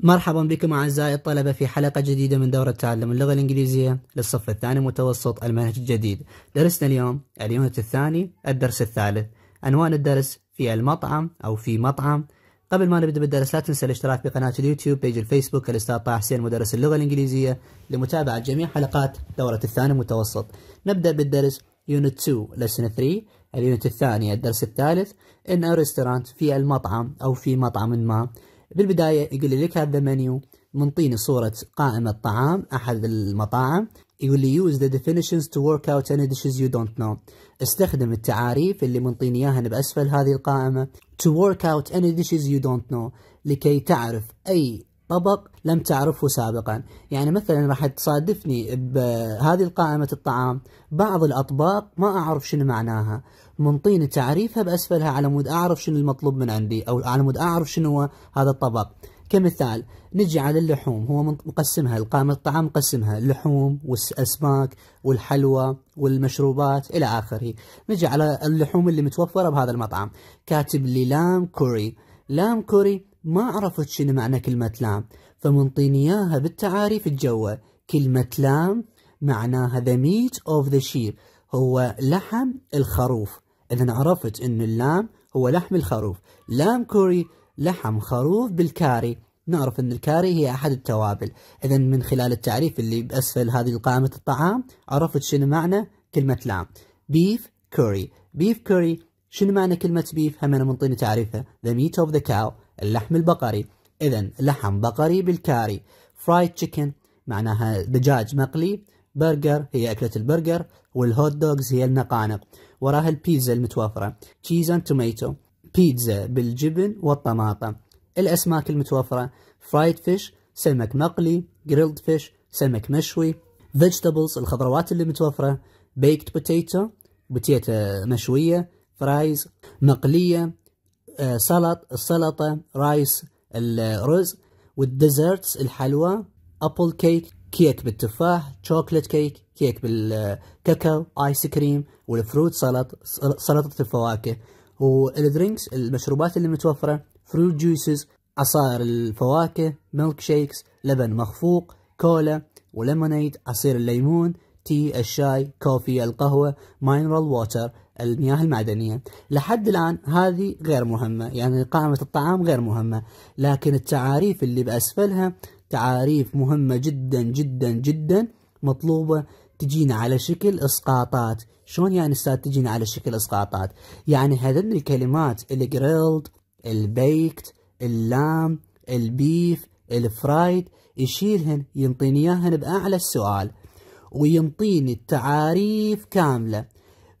مرحبا بكم أعزائي الطلبة في حلقة جديدة من دورة تعلم اللغة الإنجليزية للصف الثاني متوسط المنهج الجديد درسنا اليوم اليونت الثاني الدرس الثالث عنوان الدرس في المطعم أو في مطعم قبل ما نبدأ بالدرس لا تنسى الاشتراك بقناة اليوتيوب بيج الفيسبوك الأستاذ طه حسين مدرس اللغة الإنجليزية لمتابعة جميع حلقات دورة الثاني متوسط نبدأ بالدرس يونت 2 لسن 3 اليونت الثاني الدرس الثالث إن ريستورانت في المطعم أو في مطعم ما بالبداية يقول لي لك هذا منيو منطيني صورة قائمة طعام أحد المطاعم يقول لي use the definitions to work out any dishes you don't know استخدم التعاريف اللي منطيني اياها بأسفل هذه القائمة to work out any dishes you don't know لكي تعرف أي طبق لم تعرفه سابقا يعني مثلا راح تصادفني بهذه قائمة الطعام بعض الأطباق ما أعرف شنو معناها منطيني تعريفها بأسفلها على مود أعرف شنو المطلوب من عندي أو على مود أعرف شنو هذا الطبق كمثال نجي على اللحوم هو مقسمها القائمة الطعام مقسمها اللحوم والأسماك والحلوى والمشروبات إلى آخره نجي على اللحوم اللي متوفرة بهذا المطعم كاتب لي لام كوري لام كوري ما عرفت شنو معنى كلمة لام فمنطيني إياها بالتعاريف الجوة كلمة لام معناها the meat of the sheep هو لحم الخروف إذا عرفت أن اللام هو لحم الخروف لام كوري لحم خروف بالكاري نعرف أن الكاري هي أحد التوابل إذا من خلال التعريف اللي بأسفل هذه قائمة الطعام عرفت شنو معنى كلمة لام بيف كوري بيف كوري شنو معنى كلمة بيف هم أنا منطيني تعريفها the meat of the cow اللحم البقري إذا لحم بقري بالكاري فرايد تشيكن معناها دجاج مقلي برجر هي أكلة البرجر والهوت دوغز هي النقانق وراها البيتزا المتوفرة تشيز اند توميتو بيتزا بالجبن والطماطم الأسماك المتوفرة فرايد فيش سمك مقلي جريلد فيش سمك مشوي فيجيتابلز الخضروات اللي متوفرة بيكت بوتيتو بوتيتا مشوية فرايز مقلية سلط السلطه رايس الرز والديزرتس الحلوى ابل كيك كيك بالتفاح شوكليت كيك كيك بالكاكاو ايس كريم والفروت سلط سلطه الفواكه والدرينكس المشروبات اللي متوفره فروت جوسز عصائر الفواكه ميلك شيكس لبن مخفوق كولا وليمونيد عصير الليمون تي الشاي كوفي القهوه ماينرال ووتر المياه المعدنية لحد الآن هذه غير مهمة يعني قائمة الطعام غير مهمة لكن التعاريف اللي بأسفلها تعاريف مهمة جدا جدا جدا مطلوبة تجينا على شكل اسقاطات شلون يعني استاذ تجينا على شكل اسقاطات يعني هذن الكلمات الجريلد البيكت اللام البيف الفرايد يشيلهن ينطيني اياهن باعلى السؤال وينطيني التعاريف كامله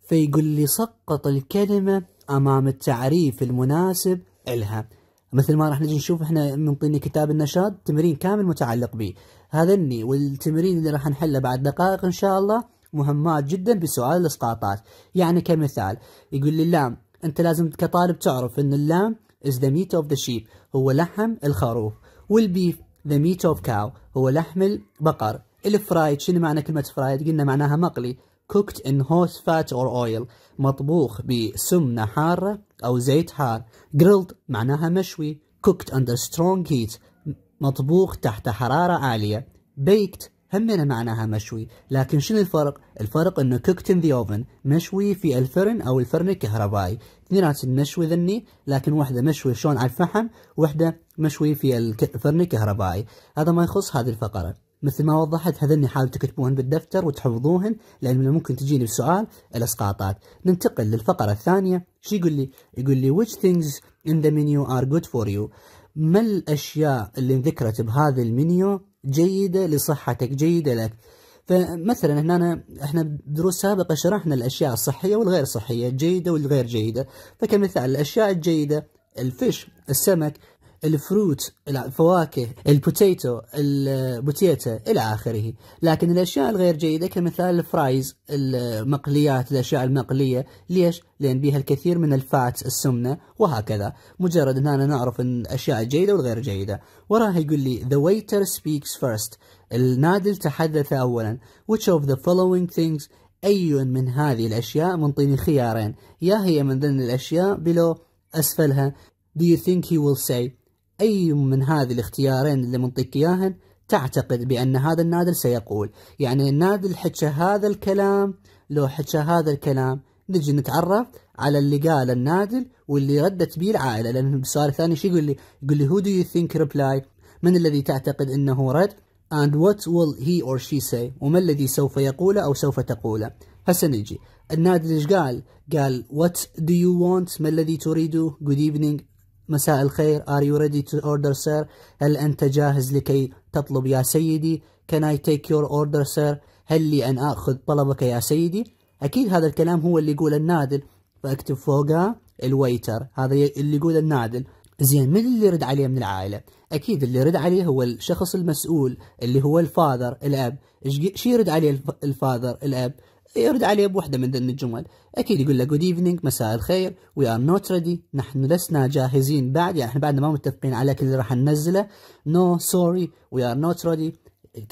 فيقول لي سقط الكلمة أمام التعريف المناسب إلها مثل ما راح نجي نشوف احنا منطيني كتاب النشاط تمرين كامل متعلق به هذا اني والتمرين اللي راح نحله بعد دقائق ان شاء الله مهمات جدا بسؤال الاسقاطات يعني كمثال يقول لي اللام انت لازم كطالب تعرف ان اللام is the meat of the sheep هو لحم الخروف والبيف the meat of cow هو لحم البقر الفرايد شنو معنى كلمة فرايد قلنا معناها مقلي cooked in hot fat or oil مطبوخ بسمنة حارة أو زيت حار grilled معناها مشوي cooked under strong heat مطبوخ تحت حرارة عالية baked همنا معناها مشوي لكن شنو الفرق؟ الفرق انه cooked in the oven مشوي في الفرن او الفرن الكهربائي اثنينات مشوي ذني لكن واحدة مشوي شلون على الفحم واحدة مشوي في الفرن الكهربائي هذا ما يخص هذه الفقرة مثل ما وضحت هذني حاول تكتبوهن بالدفتر وتحفظوهن لأن من الممكن تجيني بسؤال الإسقاطات ننتقل للفقرة الثانية شو يقول لي؟ يقول لي which things in the menu are good for you ما الأشياء اللي انذكرت بهذا المنيو جيدة لصحتك جيدة لك فمثلا هنا أنا احنا بدروس سابقه شرحنا الاشياء الصحيه والغير صحيه، الجيده والغير جيده، فكمثال الاشياء الجيده الفيش السمك الفروت الفواكه البوتيتو البوتيتا الى اخره لكن الاشياء الغير جيده كمثال الفرايز المقليات الاشياء المقليه ليش لان بها الكثير من الفات السمنه وهكذا مجرد ان انا نعرف ان الاشياء الجيده والغير جيده وراها يقول لي the waiter speaks first النادل تحدث اولا which of the following things اي من هذه الاشياء منطيني خيارين يا هي من ضمن الاشياء بلو اسفلها do you think he will say أي من هذه الاختيارين اللي منطيك إياهن تعتقد بأن هذا النادل سيقول يعني النادل حكى هذا الكلام لو حكى هذا الكلام نجي نتعرف على اللي قال النادل واللي ردت به العائلة لأن بالسؤال الثاني شو يقول لي يقول لي هو دو يو ثينك ريبلاي؟ من الذي تعتقد أنه رد اند وات ويل هي اور شي سي؟ وما الذي سوف يقوله أو سوف تقوله هسه نجي النادل ايش قال قال وات دو يو ونت؟ ما الذي تريده جود ايفنينج مساء الخير Are you ready to order sir هل أنت جاهز لكي تطلب يا سيدي Can I take your order sir هل لي أن أخذ طلبك يا سيدي أكيد هذا الكلام هو اللي يقول النادل فأكتب فوقها الويتر هذا اللي يقول النادل زين من اللي رد عليه من العائلة أكيد اللي رد عليه هو الشخص المسؤول اللي هو الفاذر الأب شي يرد عليه الفاذر الأب يرد عليه بوحدة من ذن الجمل أكيد يقول له جود ايفنينج مساء الخير وي ار نوت ready نحن لسنا جاهزين بعد يعني احنا بعدنا ما متفقين على كل اللي راح ننزله نو سوري وي ار نوت ready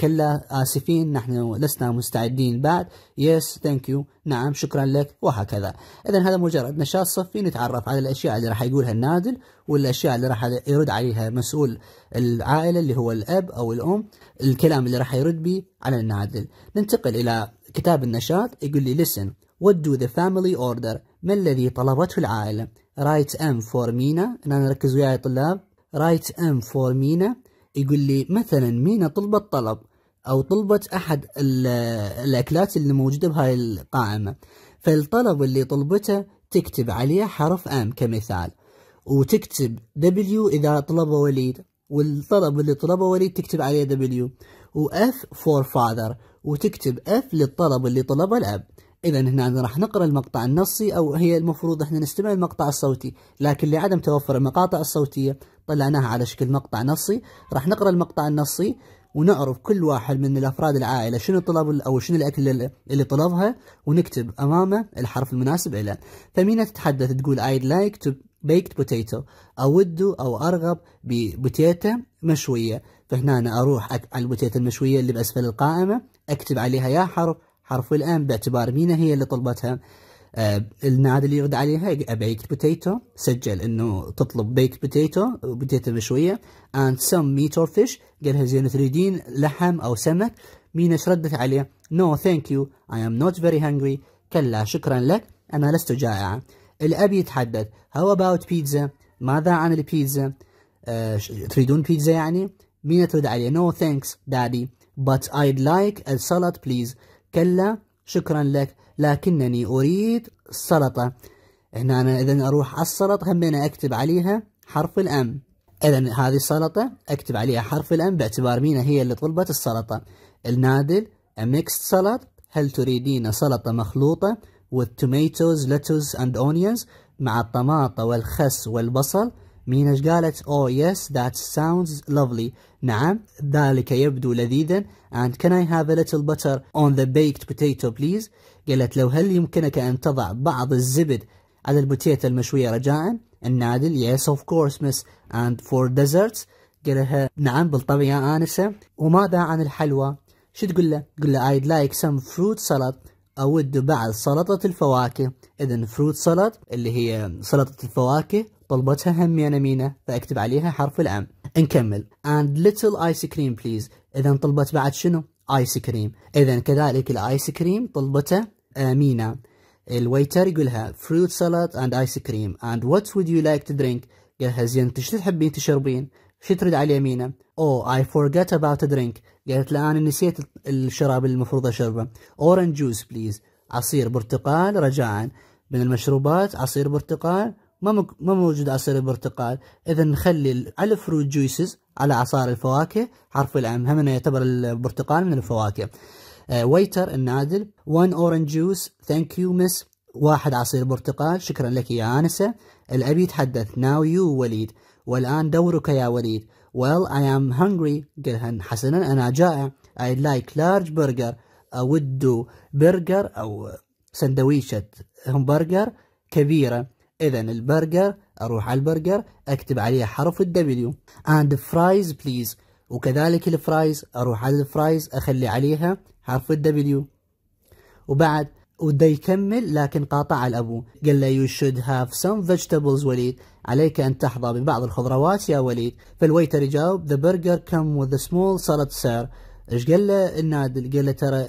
كلا آسفين نحن لسنا مستعدين بعد يس ثانك يو نعم شكرا لك وهكذا إذا هذا مجرد نشاط صفي نتعرف على الأشياء اللي راح يقولها النادل والأشياء اللي راح يرد عليها مسؤول العائلة اللي هو الأب أو الأم الكلام اللي راح يرد به على النادل ننتقل إلى كتاب النشاط يقول لي listen what do the family order ما الذي طلبته العائلة write M for مينا أنا نركز وياي طلاب write M for مينا يقول لي مثلا مينا طلبت طلب أو طلبت أحد الأكلات اللي موجودة بهاي القائمة فالطلب اللي طلبته تكتب عليه حرف M كمثال وتكتب W إذا طلبه وليد والطلب اللي طلبه وليد تكتب عليه W وإف فور فاذر وتكتب إف للطلب اللي طلبه الأب إذا هنا راح نقرأ المقطع النصي أو هي المفروض إحنا نستمع المقطع الصوتي لكن لعدم توفر المقاطع الصوتية طلعناها على شكل مقطع نصي راح نقرأ المقطع النصي ونعرف كل واحد من الأفراد العائلة شنو طلب أو شنو الأكل اللي طلبها ونكتب أمامه الحرف المناسب له فمينا تتحدث تقول I'd like to بيكت بوتيتو أود أو أرغب ببوتيتا مشوية فهنا أنا أروح على البوتيتا المشوية اللي بأسفل القائمة أكتب عليها يا حرف حرف الآن باعتبار مين هي اللي طلبتها آه، النادي اللي يرد عليها بيكت بوتيتو سجل انه تطلب بيكت بوتيتو بوتيتو مشويه and some meat or fish قالها زين تريدين لحم او سمك ايش ردت عليه no thank you I am not very hungry كلا شكرا لك انا لست جائعه الأب يتحدث How about pizza ماذا عن البيتزا آه تريدون بيتزا يعني مين ترد عليه No thanks daddy But I'd like a salad please كلا شكرا لك لكنني أريد سلطة هنا أنا إذا أروح على السلطة هم أنا أكتب عليها حرف الأم إذا هذه السلطة أكتب عليها حرف الأم باعتبار مينا هي اللي طلبت السلطة النادل a mixed salad هل تريدين سلطة مخلوطة with tomatoes, lettuce and onions مع الطماطة والخس والبصل مينا قالت oh yes that sounds lovely نعم ذلك يبدو لذيذا and can I have a little butter on the baked potato please قالت لو هل يمكنك أن تضع بعض الزبد على البوتيتا المشوية رجاء النادل yes of course miss and for desserts قالها نعم بالطبع يا آنسة وماذا عن الحلوى شو تقول له قل له I'd like some fruit salad أود بعد سلطة الفواكه إذا فروت سلط اللي هي سلطة الفواكه طلبتها هم أنا مينا فأكتب عليها حرف الأم نكمل and little ice cream please إذا طلبت بعد شنو آيس كريم إذا كذلك الآيس كريم طلبته آه، مينا الويتر يقولها فروت salad and ice cream and what would you like to drink قالها زين انت تحبين تشربين شو ترد على يمينه؟ او اي فورجت اباوت درينك قالت له انا نسيت الشراب اللي المفروض اشربه اورنج جوس بليز عصير برتقال رجاء من المشروبات عصير برتقال ما ما موجود عصير البرتقال اذا نخلي على الفروت جويسز على عصائر الفواكه حرف العم هم يعتبر البرتقال من الفواكه ويتر النادل 1 اورنج جوس ثانك يو مس واحد عصير برتقال شكرا لك يا انسه الابي يتحدث ناو يو وليد والآن دورك يا وليد Well I am hungry قلها حسنا أنا جائع I like large burger أود برجر أو سندويشة همبرجر كبيرة إذا البرجر أروح على البرجر أكتب عليه حرف الدبليو and fries please وكذلك الفرايز أروح على الفرايز أخلي عليها حرف الدبليو وبعد وده يكمل لكن قاطع الأبو قال له you should have some vegetables وليد عليك أن تحظى ببعض الخضروات يا وليد فالويتر يجاوب ذا برجر كم وذ سمول salad سير ايش قال له النادل قال له ترى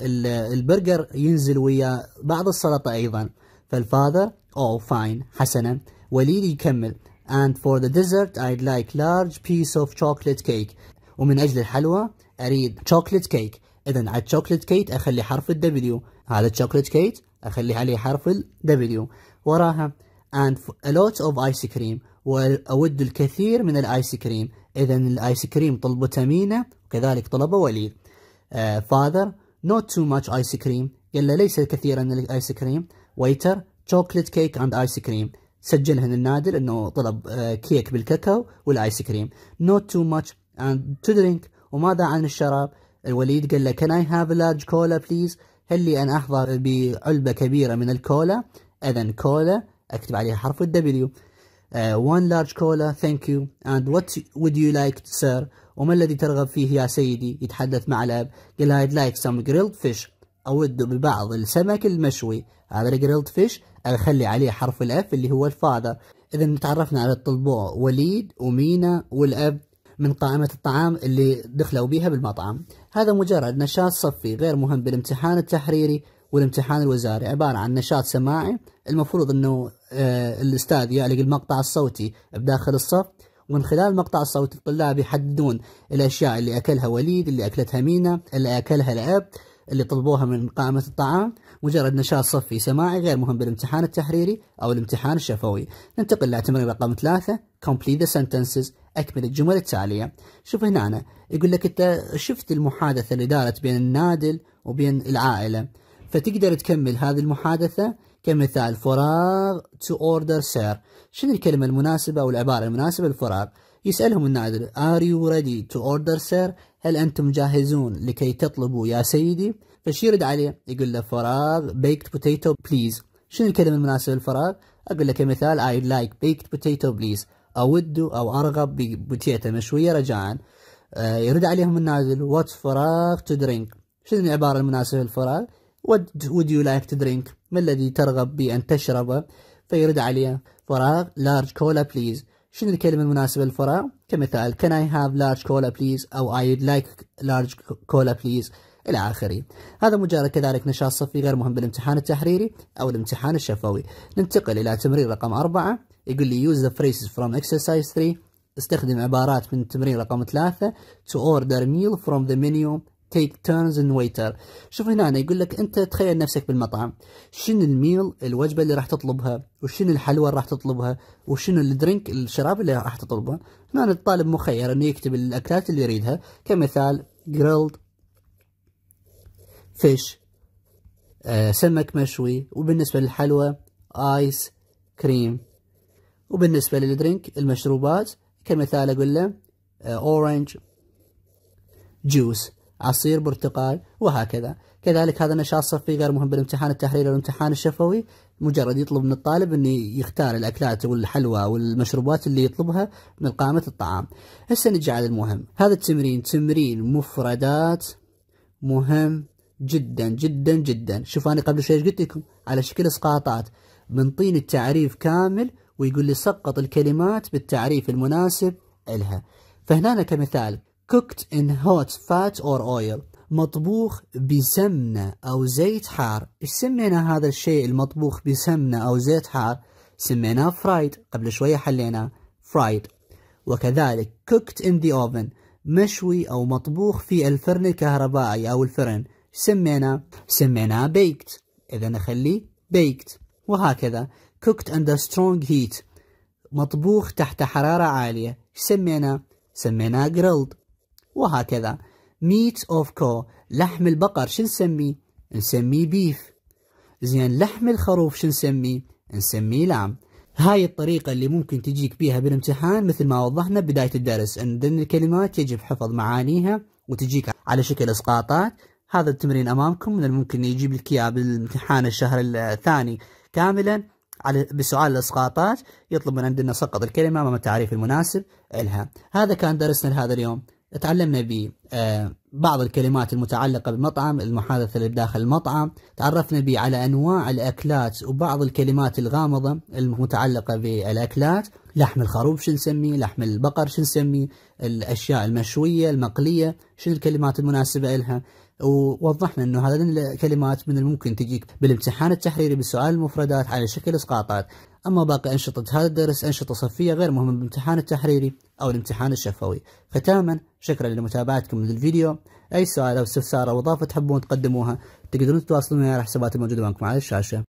البرجر ينزل ويا بعض السلطة أيضا فالفاذر أو oh, فاين حسنا وليد يكمل and for the dessert I'd like large piece of chocolate cake ومن أجل الحلوى أريد شوكليت كيك. إذا على الشوكلت كيت أخلي حرف الدبليو على الشوكلت كيت أخلي عليه حرف الدبليو وراها and a lot of ice cream وأود الكثير من الآيس كريم إذا الآيس كريم طلبته مينا وكذلك طلبه وليد فاذر uh, not too much ice cream قال ليس كثيرا الايس كريم ويتر chocolate cake and ice cream سجل هنا النادل انه طلب كيك uh, بالكاكاو والايس كريم not too much and to drink وماذا عن الشراب الوليد قال له can I have a large cola please هل لي ان احظى بعلبه كبيره من الكولا اذا كولا اكتب عليها حرف الدبليو وان لارج كولا ثانك يو اند وات would يو لايك سير وما الذي ترغب فيه يا سيدي يتحدث مع الاب قال I'd like some grilled fish اود ببعض السمك المشوي هذا الجريلد فيش اخلي عليه حرف الاف اللي هو الفاذر اذا تعرفنا على الطلبوع وليد ومينا والاب من قائمة الطعام اللي دخلوا بيها بالمطعم هذا مجرد نشاط صفي غير مهم بالامتحان التحريري والامتحان الوزاري عباره عن نشاط سماعي المفروض انه آه، الاستاذ يعلق المقطع الصوتي بداخل الصف ومن خلال المقطع الصوتي الطلاب يحددون الاشياء اللي اكلها وليد اللي اكلتها مينا اللي اكلها الاب اللي طلبوها من قائمة الطعام مجرد نشاط صفي سماعي غير مهم بالامتحان التحريري أو الامتحان الشفوي ننتقل لاعتماد رقم ثلاثة complete the sentences أكمل الجمل التالية شوف هنا أنا يقول لك أنت شفت المحادثة اللي دارت بين النادل وبين العائلة فتقدر تكمل هذه المحادثة كمثال فراغ to order sir شنو الكلمة المناسبة أو العبارة المناسبة للفراغ يسألهم النادر are you ready to order sir هل أنتم جاهزون لكي تطلبوا يا سيدي فشيرد عليه يقول له فراغ baked potato please شنو الكلمة المناسبة للفراغ أقول له كمثال I like baked potato please أود أو أرغب ببوتيتا مشوية رجاء آه، يرد عليهم النازل what's فراغ to drink شنو العبارة المناسبة للفراغ would you like to drink ما الذي ترغب بأن تشربه فيرد عليه فراغ large cola please شنو الكلمة المناسبة للفراغ كمثال can I have large cola please أو I'd like large cola please إلى آخره هذا مجرد كذلك نشاط صفي غير مهم بالامتحان التحريري أو الامتحان الشفوي ننتقل إلى تمرين رقم أربعة يقول لي use the phrases from exercise 3 استخدم عبارات من تمرين رقم ثلاثة to order meal from the menu تيك تيرنز ان ويتر شوف هنا أنا يقول لك انت تخيل نفسك بالمطعم شنو الميل الوجبه اللي راح تطلبها وشنو الحلوى اللي راح تطلبها وشنو الدرينك الشراب اللي راح تطلبه هنا الطالب مخير انه يكتب الاكلات اللي يريدها كمثال جريلد فيش آه سمك مشوي وبالنسبه للحلوى ايس كريم وبالنسبه للدرينك المشروبات كمثال اقول له اورنج آه، جوس عصير برتقال وهكذا كذلك هذا النشاط الصفي غير مهم بالامتحان التحريري والامتحان الشفوي مجرد يطلب من الطالب انه يختار الاكلات والحلوى والمشروبات اللي يطلبها من قائمه الطعام. هسه نجي على المهم، هذا التمرين تمرين مفردات مهم جدا جدا جدا، شوف انا قبل شوي قلت لكم على شكل اسقاطات منطيني التعريف كامل ويقول لي سقط الكلمات بالتعريف المناسب لها. فهنا كمثال cooked in hot fat or oil مطبوخ بسمنة أو زيت حار إيش سمينا هذا الشيء المطبوخ بسمنة أو زيت حار سميناه فرايد قبل شوية حلينا فرايد وكذلك cooked in the oven مشوي أو مطبوخ في الفرن الكهربائي أو الفرن سمينا سميناه baked إذا نخليه baked وهكذا cooked under strong heat مطبوخ تحت حرارة عالية سمينا سميناه grilled وهكذا meat of cow لحم البقر شو نسميه نسميه beef زين لحم الخروف شو نسميه نسميه لام هاي الطريقة اللي ممكن تجيك بيها بالامتحان مثل ما وضحنا بداية الدرس ان الكلمات يجب حفظ معانيها وتجيك على شكل اسقاطات هذا التمرين امامكم من الممكن يجيب لك اياه بالامتحان الشهر الثاني كاملا على بسؤال الاسقاطات يطلب من عندنا سقط الكلمه امام التعريف المناسب لها هذا كان درسنا لهذا اليوم تعلمنا ببعض آه، الكلمات المتعلقة بالمطعم المحادثة اللي بداخل المطعم تعرفنا به على أنواع الأكلات وبعض الكلمات الغامضة المتعلقة بالأكلات لحم الخروف شو نسميه لحم البقر شو نسميه الأشياء المشوية المقلية شو الكلمات المناسبة لها ووضحنا أنه هذه الكلمات من الممكن تجيك بالامتحان التحريري بسؤال المفردات على شكل إسقاطات أما باقي أنشطة هذا الدرس أنشطة صفية غير مهمة بالامتحان التحريري أو الامتحان الشفوي ختاما شكرا لمتابعتكم للفيديو أي سؤال أو استفسار أو إضافة تحبون تقدموها تقدرون تتواصلون على الحسابات الموجودة معكم على الشاشة